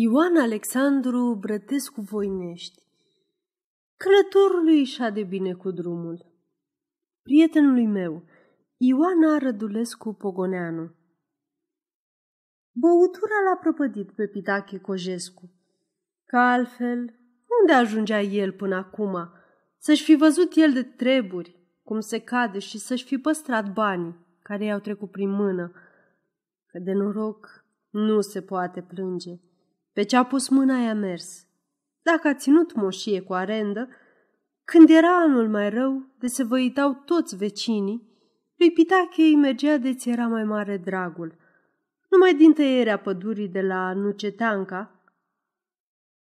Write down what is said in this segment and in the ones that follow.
Ioan Alexandru Brătescu Voinești Călătorului și-a de bine cu drumul Prietenului meu, Ioana Rădulescu Pogoneanu Băutura l-a prăpădit pe Pitache Cojescu. Ca altfel, unde ajungea el până acum? Să-și fi văzut el de treburi, cum se cade și să-și fi păstrat banii care i-au trecut prin mână. Că de noroc nu se poate plânge. Pe ce a pus mâna i-a mers. Dacă a ținut moșie cu arendă, când era anul mai rău, de se văitau toți vecinii, lui Pitache îi mergea de ți era mai mare dragul. Numai din tăierea pădurii de la Nucetanca,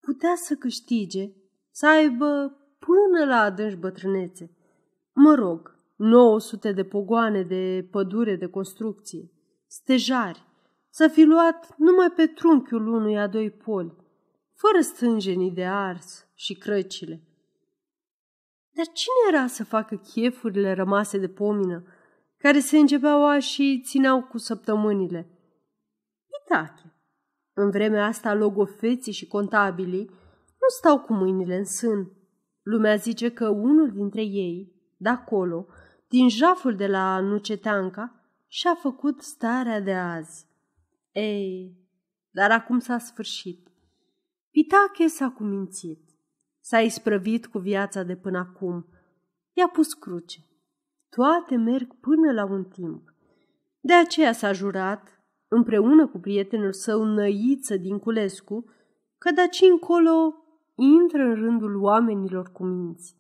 putea să câștige, să aibă până la adânci bătrânețe. Mă rog, 900 de pogoane de pădure de construcție, stejari, să fi luat numai pe trunchiul unui a doi poli, fără stânjenii de ars și crăcile. Dar cine era să facă chefurile rămase de pomină, care se începeau a și țineau cu săptămânile? Itache. În vremea asta, logofeții și contabilii nu stau cu mâinile în sân. Lumea zice că unul dintre ei, de acolo, din jaful de la Nucetanca, și-a făcut starea de azi. Ei, dar acum s-a sfârșit. Pitache s-a cumințit, s-a isprăvit cu viața de până acum, i-a pus cruce. Toate merg până la un timp. De aceea s-a jurat, împreună cu prietenul său Năiță din Culescu, că de aici încolo intră în rândul oamenilor cu minți.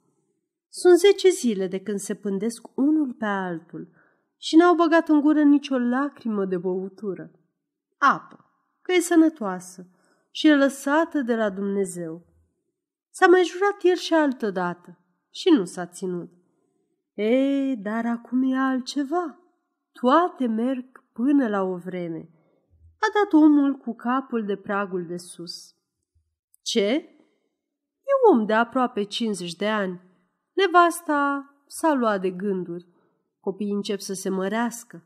Sunt zece zile de când se pândesc unul pe altul și n-au băgat în gură nicio lacrimă de băutură apă, că e sănătoasă și e lăsată de la Dumnezeu. S-a mai jurat el și altă dată și nu s-a ținut. Ei, dar acum e altceva. Toate merg până la o vreme. A dat omul cu capul de pragul de sus. Ce? E om de aproape 50 de ani. Nevasta s-a luat de gânduri. Copiii încep să se mărească.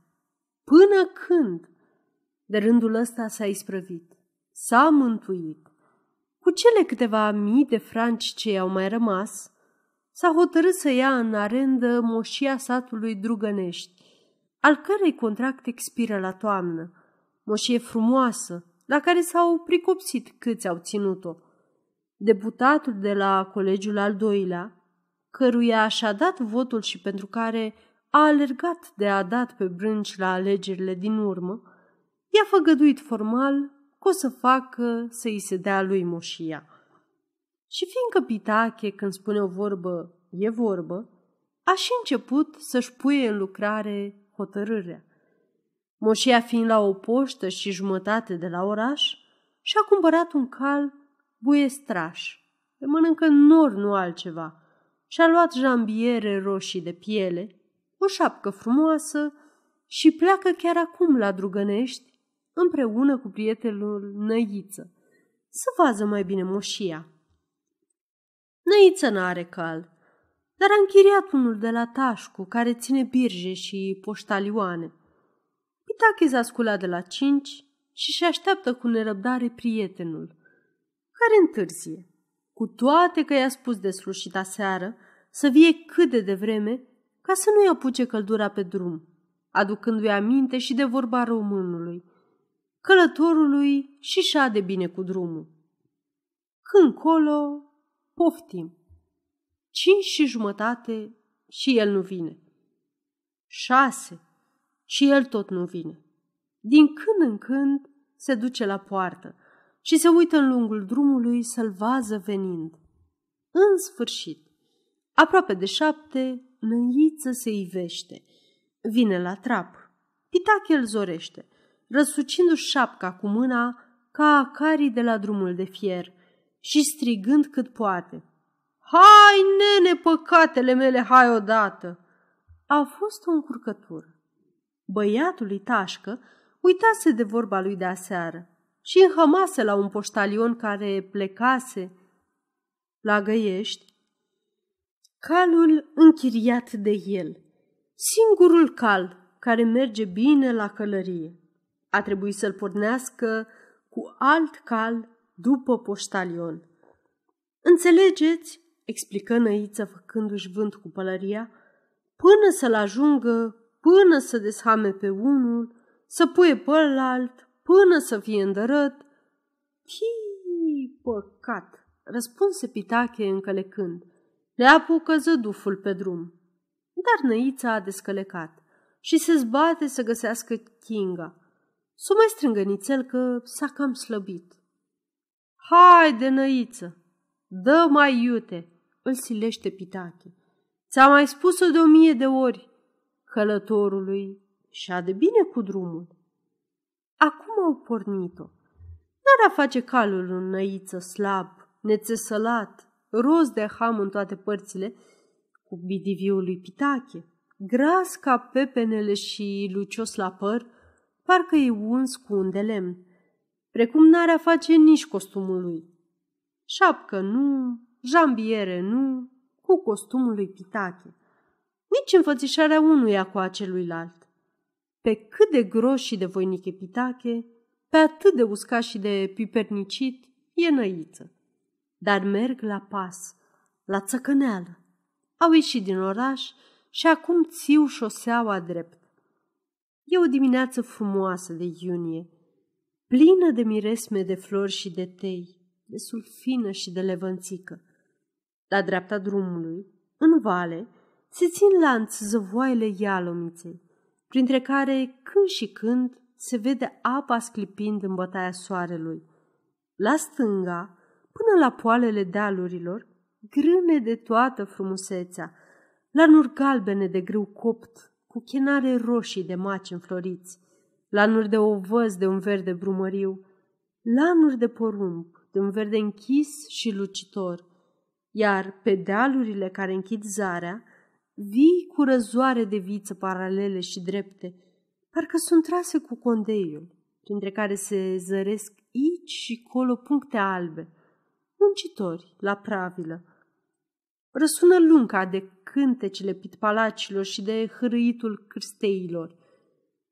Până când? De rândul ăsta s-a isprăvit. S-a mântuit. Cu cele câteva mii de franci ce i-au mai rămas, s-a hotărât să ia în arendă moșia satului Drugănești, al cărei contract expiră la toamnă. Moșie frumoasă, la care s-au pricopsit câți au ținut-o. Deputatul de la colegiul al doilea, căruia și-a dat votul și pentru care a alergat de a dat pe brânci la alegerile din urmă, i-a făgăduit formal că o să facă să îi se dea lui moșia. Și fiindcă Pitache, când spune o vorbă, e vorbă, a și început să-și puie în lucrare hotărârea. Moșia fiind la o poștă și jumătate de la oraș, și-a cumpărat un cal buiestraș, de mănâncă nor, nu altceva, și-a luat jambiere roșii de piele, o șapcă frumoasă și pleacă chiar acum la Drugănești împreună cu prietenul Năiță. Să vază mai bine moșia. Năiță n-are cal, dar a închiriat unul de la Tașcu, care ține birje și poștalioane. s a sculat de la cinci și se așteaptă cu nerăbdare prietenul, care întârzie. Cu toate că i-a spus de slușita seară să vie cât de devreme ca să nu-i apuce căldura pe drum, aducându-i aminte și de vorba românului – călătorului și de bine cu drumul. Când colo, poftim. Cinci și jumătate și el nu vine. Șase și el tot nu vine. Din când în când se duce la poartă și se uită în lungul drumului să-l vază venind. În sfârșit, aproape de șapte, năiță se ivește. Vine la trap. Pitachel zorește răsucindu-și șapca cu mâna ca acarii de la drumul de fier și strigând cât poate. Hai, nene, păcatele mele, hai odată! A fost o încurcătură. Băiatul tașcă uitase de vorba lui de aseară și înhămase la un poștalion care plecase la Găiești calul închiriat de el, singurul cal care merge bine la călărie. A trebuit să-l pornească cu alt cal după poștalion. Înțelegeți, explică Năiță făcându-și vânt cu pălăria, până să-l ajungă, până să deshame pe unul, să puie pe alt, până să fie îndărât. Tii, păcat, răspunse Pitache încălecând. Le apucă zăduful pe drum. Dar Năița a descălecat și se zbate să găsească Kinga – să mai strângă nițel că s-a cam slăbit. Hai, de năiță, dă mai iute, îl silește Pitache. Ți-a mai spus-o de o mie de ori. Călătorului și-a de bine cu drumul. Acum au pornit-o. N-ar a face calul un năiță slab, nețesălat, roz de ham în toate părțile, cu bidiviul lui Pitache, gras ca pepenele și lucios la păr, parcă e uns cu un de lemn, precum n-ar face nici costumul lui. Șapcă nu, jambiere nu, cu costumul lui Pitache. Nici înfățișarea unuia cu aceluilalt. Pe cât de gros și de voinic e Pitache, pe atât de uscat și de pipernicit e năiță. Dar merg la pas, la țăcăneală. Au ieșit din oraș și acum țiu șoseaua drept E o dimineață frumoasă de iunie, plină de miresme de flori și de tei, de sulfină și de levănțică. La dreapta drumului, în vale, se țin lanț zăvoaile ialomiței, printre care, când și când, se vede apa sclipind în bătaia soarelui. La stânga, până la poalele dealurilor, grâne de toată frumusețea, lanuri galbene de grâu copt, cu chinare roșii de maci înfloriți, lanuri de ovăz de un verde brumăriu, lanuri de porumb de un verde închis și lucitor, iar pe dealurile care închid zarea, vii cu răzoare de viță paralele și drepte, parcă sunt trase cu condeiul, printre care se zăresc aici și colo puncte albe, muncitori la pravilă, Răsună lunca de cântecele pitpalacilor și de hârâitul cârsteilor.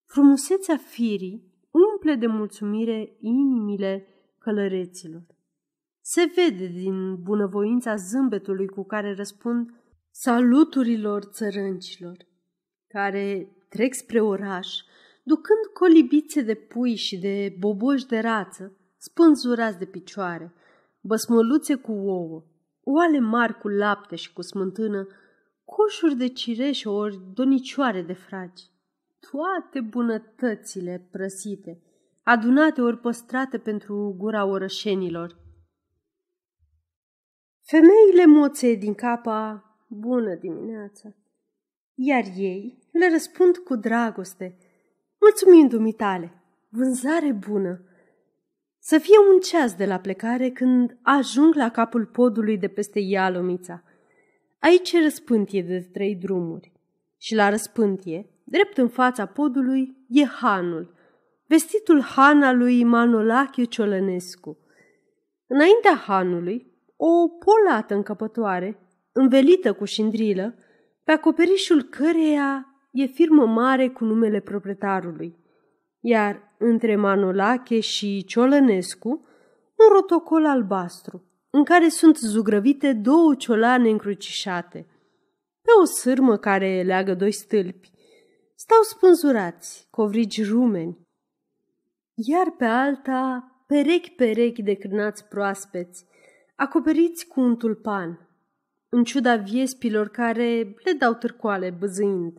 Frumusețea firii umple de mulțumire inimile călăreților. Se vede din bunăvoința zâmbetului cu care răspund saluturilor țărâncilor, care trec spre oraș, ducând colibițe de pui și de boboși de rață, spânzurați de picioare, băsmăluțe cu ouă, oale mari cu lapte și cu smântână, coșuri de cireșe ori donicioare de fragi. Toate bunătățile prăsite, adunate ori păstrate pentru gura orășenilor. Femeile moțe din capa bună dimineața, iar ei le răspund cu dragoste, mulțumindu-mi tale, vânzare bună, să fie un ceas de la plecare când ajung la capul podului de peste Ialomița. Aici e răspântie de trei drumuri. Și la răspântie, drept în fața podului, e hanul, vestitul han al lui Manolache Ciolănescu. Înaintea hanului, o polată încăpătoare, învelită cu șindrilă, pe acoperișul căreia e firmă mare cu numele proprietarului, iar între Manolache și Ciolănescu un rotocol albastru, în care sunt zugrăvite două ciolane încrucișate. Pe o sârmă care leagă doi stâlpi, stau spânzurați, covrigi rumeni, iar pe alta perechi-perechi de crnați proaspeți, acoperiți cu un tulpan, în ciuda viespilor care le dau târcoale băzâind.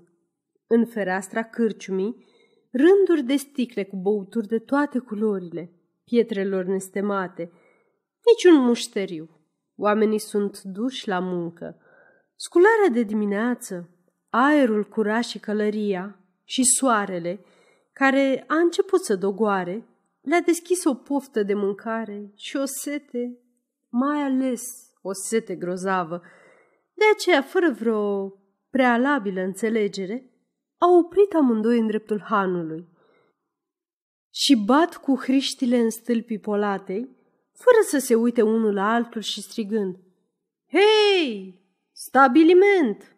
În fereastra cârciumii rânduri de sticle cu băuturi de toate culorile, pietrelor nestemate, niciun mușteriu. Oamenii sunt duși la muncă. Scularea de dimineață, aerul curat și călăria și soarele, care a început să dogoare, le-a deschis o poftă de mâncare și o sete, mai ales o sete grozavă. De aceea, fără vreo prealabilă înțelegere, au oprit amândoi în dreptul hanului și bat cu hriștile în stâlpii polatei, fără să se uite unul la altul și strigând, Hei, stabiliment!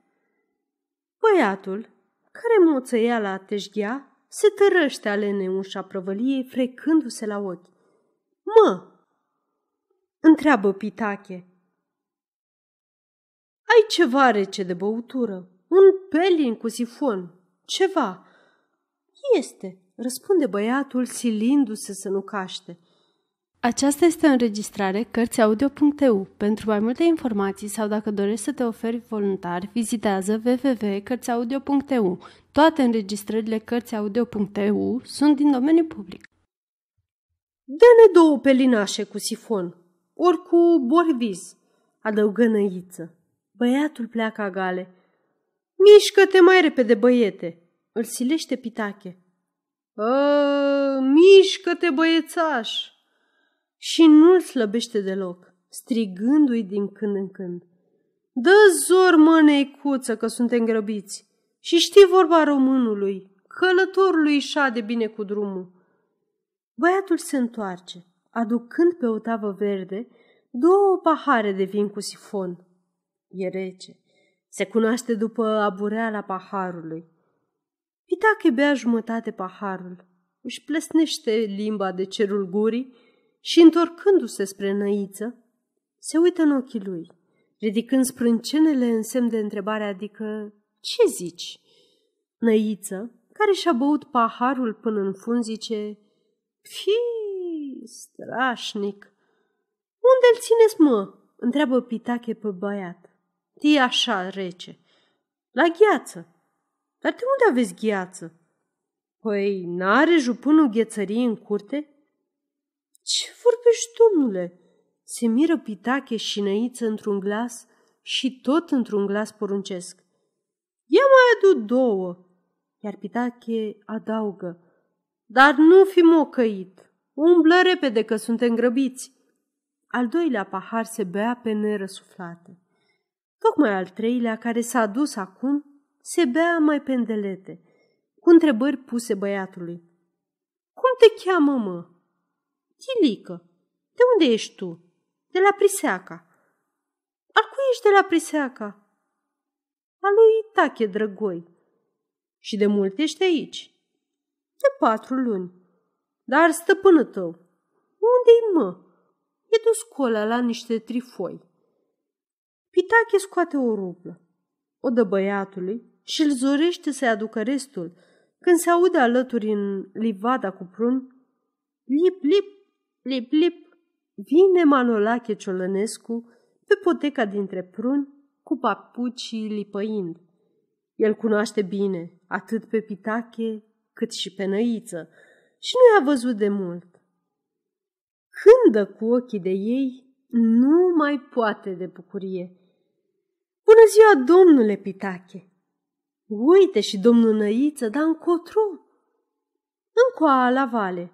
Băiatul, care moțăia la teșghea, se tărăște alene ușa prăvăliei, frecându-se la ochi. Mă! Întreabă Pitache. Ai ceva rece de băutură, un pelin cu sifon, ceva. Este, răspunde băiatul silindu-se să nu caște. Aceasta este o înregistrare Cărțiaudio.eu. Pentru mai multe informații sau dacă dorești să te oferi voluntar, vizitează www.cărțiaudio.eu. Toate înregistrările Cărțiaudio.eu sunt din domeniu public. Dă-ne două pelinașe cu sifon, ori cu borviz, adăugă năiță. Băiatul pleacă gale. Mișcă-te mai repede, băiete!" îl silește Pitache. Ă, mișcă-te, băiețaș!" Și nu-l slăbește deloc, strigându-i din când în când. Dă zor, mă, neicuță, că suntem grăbiți. Și știi vorba românului, călătorului șade bine cu drumul. Băiatul se întoarce, aducând pe o tavă verde două pahare de vin cu sifon. E rece. Se cunoaște după abureala paharului. Pitache bea jumătate paharul, își plesnește limba de cerul gurii și, întorcându-se spre năiță, se uită în ochii lui, ridicând sprâncenele în semn de întrebare, adică, ce zici? Năiță, care și-a băut paharul până în fund, zice, fi strașnic. Unde-l țineți, mă? întreabă Pitache pe băiat. E așa rece. La gheață. Dar de unde aveți gheață? Păi, n-are jupânul ghețării în curte? Ce vorbești, domnule? Se miră pitache și năiță într-un glas și tot într-un glas poruncesc. Ia mai adu două, iar pitache adaugă. Dar nu fi mocăit, umblă repede că suntem grăbiți. Al doilea pahar se bea pe nerăsuflate. Tocmai al treilea, care s-a dus acum, se bea mai pendelete, cu întrebări puse băiatului. Cum te cheamă, mă? Chilică. De unde ești tu? De la Priseaca. Al cui ești de la Priseaca? A lui Itache, drăgoi. Și de mult ești aici? De patru luni. Dar stăpână tău, unde-i mă? E dus cola la niște trifoi. Pitache scoate o ruplă, o dă băiatului și îl zorește să-i aducă restul, când se aude alături în livada cu prun, lip, lip, lip, lip, vine Manolache Ciolănescu pe poteca dintre prun, cu papucii lipăind. El cunoaște bine atât pe Pitache cât și pe Năiță și nu i-a văzut de mult. Când dă cu ochii de ei, nu mai poate de bucurie. Bună ziua, domnule Pitache! Uite și domnul Năiță, dar încotro! Încoa la vale!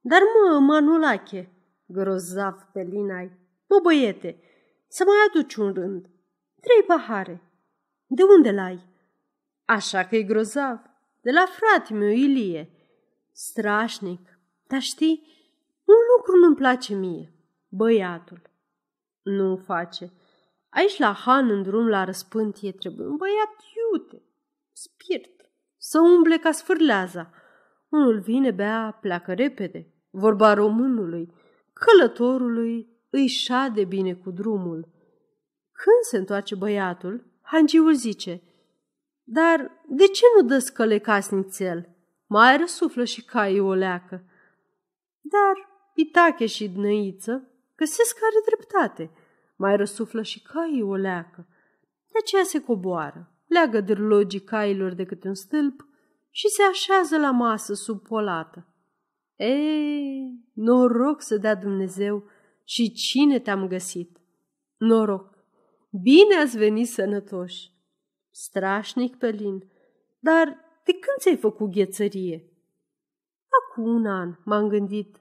Dar mă, Manulache, grozav pe linai, mă băiete, să mai aduci un rând, trei pahare. De unde l-ai? Așa că e grozav, de la frate meu Ilie. Strașnic, dar știi, un lucru nu-mi place mie, băiatul. Nu face, Aici la Han, în drum la răspântie, trebuie un băiat iute, spirt, să umble ca sfârleaza. Unul vine, bea, pleacă repede. Vorba românului, călătorului îi șade bine cu drumul. Când se întoarce băiatul, hangiul zice, Dar de ce nu dă scăle casnițel? Mai răsuflă și caii o leacă. Dar Itache și Dnăiță găsesc care dreptate – mai răsuflă și caii o leacă. De aceea se coboară, leagă dârlogii cailor de câte un stâlp și se așează la masă sub polată. Ei, noroc să dea Dumnezeu și cine te-am găsit! Noroc! Bine ați venit sănătoși! Strașnic, Pelin, dar de când ți-ai făcut ghețărie? Acum un an m-am gândit.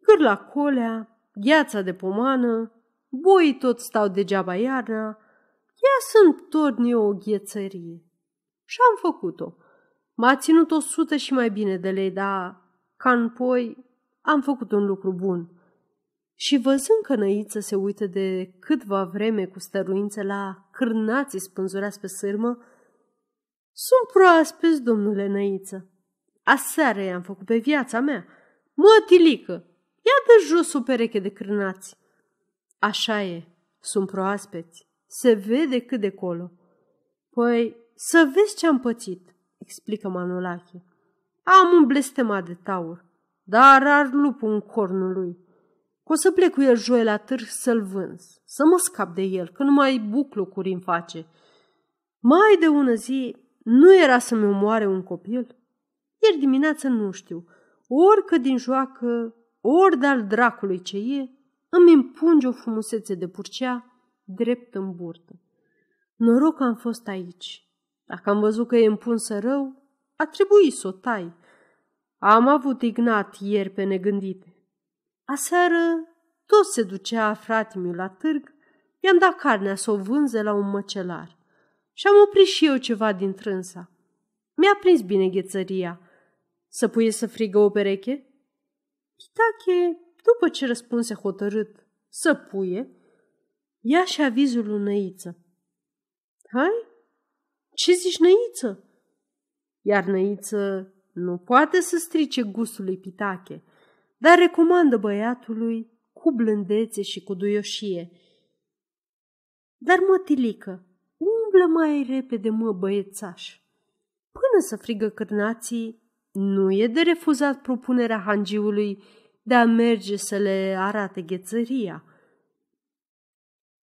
Cârla colea, gheața de pomană, boii tot stau degeaba iarna, ia să-mi torn eu o ghețărie. Și am făcut-o. M-a ținut o sută și mai bine de lei, dar ca în poi am făcut un lucru bun. Și văzând că năiță se uită de câtva vreme cu stăruință la cârnații spânzurați pe sârmă, sunt proaspeți, domnule năiță. Aseară i-am făcut pe viața mea. Mă, tilică, ia de jos o pereche de crânați. Așa e, sunt proaspeți, se vede cât de colo. Păi, să vezi ce am pățit, explică Manolache. Am un blestemat de taur, dar ar lupul în cornul lui. Că o să plec cu el joi la târg să-l vânz, să mă scap de el, că numai buclu curim face. Mai de ună zi nu era să-mi omoare un copil? Ieri dimineață nu știu, orică că din joacă, ori de-al dracului ce e, îmi împunge o frumusețe de purcea drept în burtă. Noroc că am fost aici. Dacă am văzut că e împunsă rău, a trebuit să o tai. Am avut Ignat ieri pe negândite. Aseară tot se ducea fratimiu la târg, i-am dat carnea să o vânze la un măcelar. Și am oprit și eu ceva din trânsa. Mi-a prins bine ghețăria. Să puie să frigă o pereche? Pitache după ce răspunse hotărât să puie, ia și avizul lui Năiță. Hai, ce zici, Năiță? Iar Năiță nu poate să strice gustul lui Pitache, dar recomandă băiatului cu blândețe și cu duioșie. Dar mătilică, umblă mai repede, mă, băiețaș. Până să frigă cârnații, nu e de refuzat propunerea hangiului de a merge să le arate ghețăria.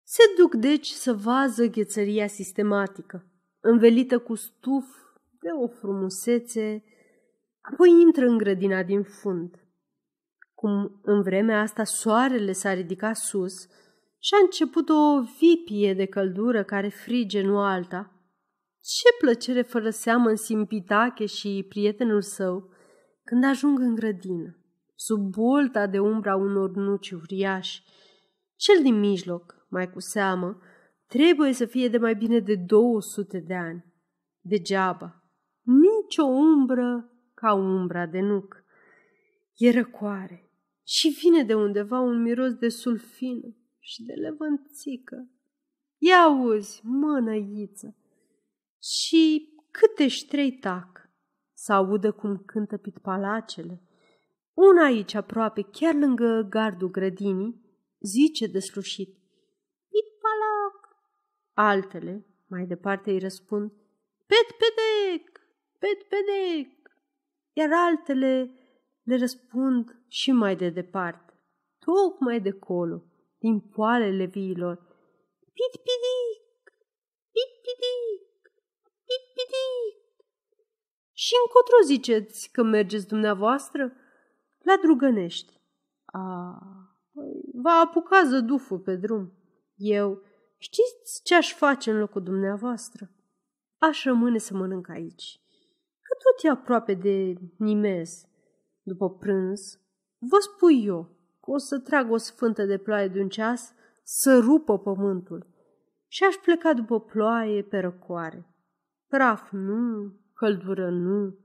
Se duc deci să vază ghețăria sistematică, învelită cu stuf de o frumusețe, apoi intră în grădina din fund. Cum în vremea asta soarele s-a ridicat sus și a început o vipie de căldură care frige nu alta. Ce plăcere fără seamă în simpitache și prietenul său când ajung în grădină sub bolta de umbra unor nuci uriași. Cel din mijloc, mai cu seamă, trebuie să fie de mai bine de 200 de ani. Degeaba. Nici o umbră ca umbra de nuc. E răcoare și vine de undeva un miros de sulfină și de levănțică. Ia uzi, mănăiță! Și câte-și trei tac, să audă cum cântă pitpalacele, una aici, aproape, chiar lângă gardul grădinii, zice pit palac! Altele, mai departe, îi răspund, pet pedec! Iar altele le răspund și mai de departe, tocmai de colo, din poalele viilor, pidic, pit pidic! Și încotro ziceți că mergeți dumneavoastră?" la Drugănești. A, păi, va apuca zăduful pe drum. Eu, știți ce aș face în locul dumneavoastră? Aș rămâne să mănânc aici, că tot e aproape de nimez. După prânz, vă spui eu că o să trag o sfântă de ploaie de un ceas să rupă pământul și aș pleca după ploaie pe răcoare. Praf nu, căldură nu,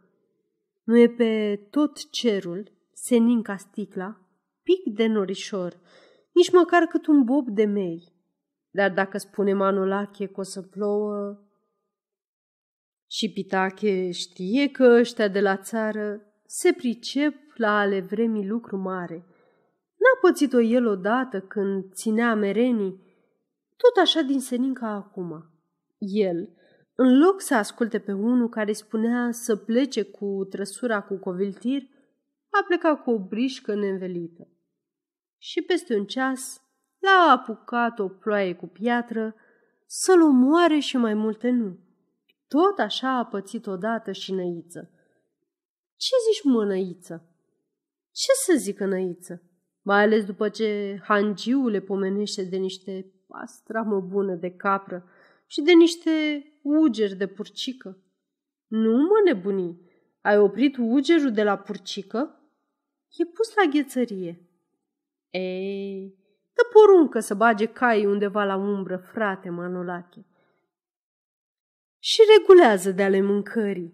nu e pe tot cerul senin ca sticla, pic de norișor, nici măcar cât un bob de mei. Dar dacă spune Manolache că o să plouă... Și Pitache știe că ăștia de la țară se pricep la ale vremii lucru mare. N-a pățit-o el odată când ținea merenii, tot așa din senin ca acum. El, în loc să asculte pe unul care spunea să plece cu trăsura cu coviltiri, a plecat cu o brișcă neînvelită. Și peste un ceas l-a apucat o ploaie cu piatră să-l omoare și mai multe nu. Tot așa a pățit odată și năiță. Ce zici, mă, năiță? Ce să zică năiță? Mai ales după ce hangiul le pomenește de niște pastramă bună de capră și de niște ugeri de purcică. Nu mă nebuni, ai oprit ugerul de la purcică? E pus la ghețărie. Ei, dă poruncă să bage caii undeva la umbră, frate Manolache. Și regulează de ale mâncării.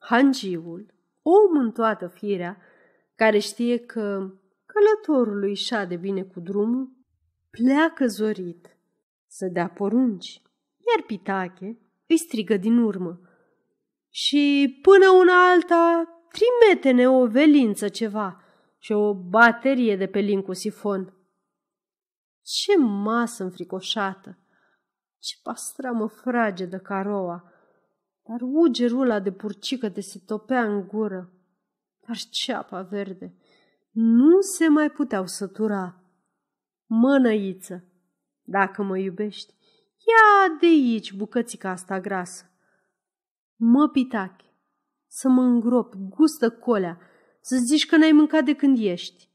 Hangiul, om în toată firea, care știe că călătorului de bine cu drumul, pleacă zorit să dea porunci, iar Pitache îi strigă din urmă. Și până una alta trimete-ne o velință ceva – și o baterie de pe cu sifon. Ce masă înfricoșată! Ce pastramă fragedă caroa! Dar ugerul ăla de purcică de se topea în gură. Dar ceapa verde! Nu se mai puteau sătura. Mănăiță, dacă mă iubești, ia de aici bucățica asta grasă. Mă pitache, să mă îngrop, gustă colea, să zici că n-ai mâncat de când ești.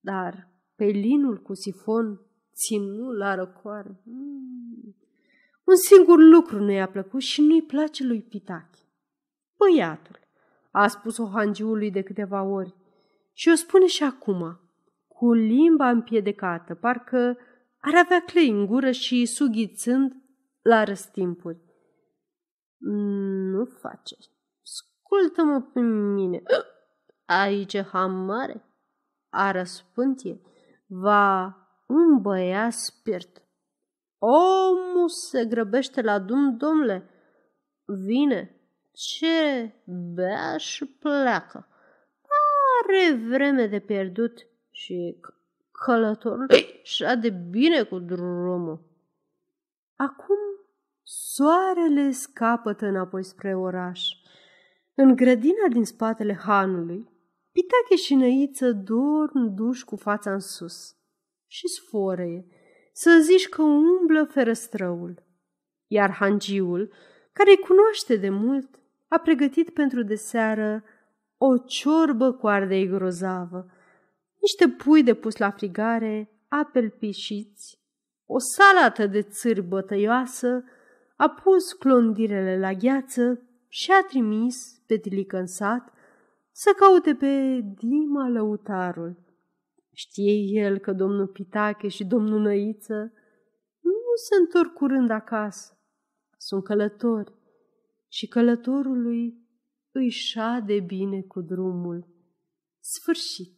Dar pe linul cu sifon ținu la răcoare. Mm, un singur lucru nu i-a plăcut și nu-i place lui Pitachi. Băiatul, a spus-o hangiului de câteva ori și o spune și acum, cu limba împiedecată, parcă ar avea clei în gură și sughițând la răstimpuri. Nu face. scultă mă pe mine aici ham mare, A răspântie, va îmbăia spirt. Omul se grăbește la dum, domnule, vine, ce bea și pleacă. Are vreme de pierdut și călătorul de bine cu drumul. Acum soarele scapătă înapoi spre oraș. În grădina din spatele hanului Pitache și năiță dorm duși cu fața în sus și sforăie, să zici că umblă ferăstrăul. Iar hangiul, care îi cunoaște de mult, a pregătit pentru deseară o ciorbă cu ardei grozavă, niște pui de pus la frigare, apel pișiți, o salată de țâri bătăioasă, a pus clondirele la gheață și a trimis pe tilică în sat să caute pe Dima Lăutarul. Știe el că domnul Pitache și domnul Năiță nu se întorc curând acasă. Sunt călători și călătorului îi șade bine cu drumul. Sfârșit!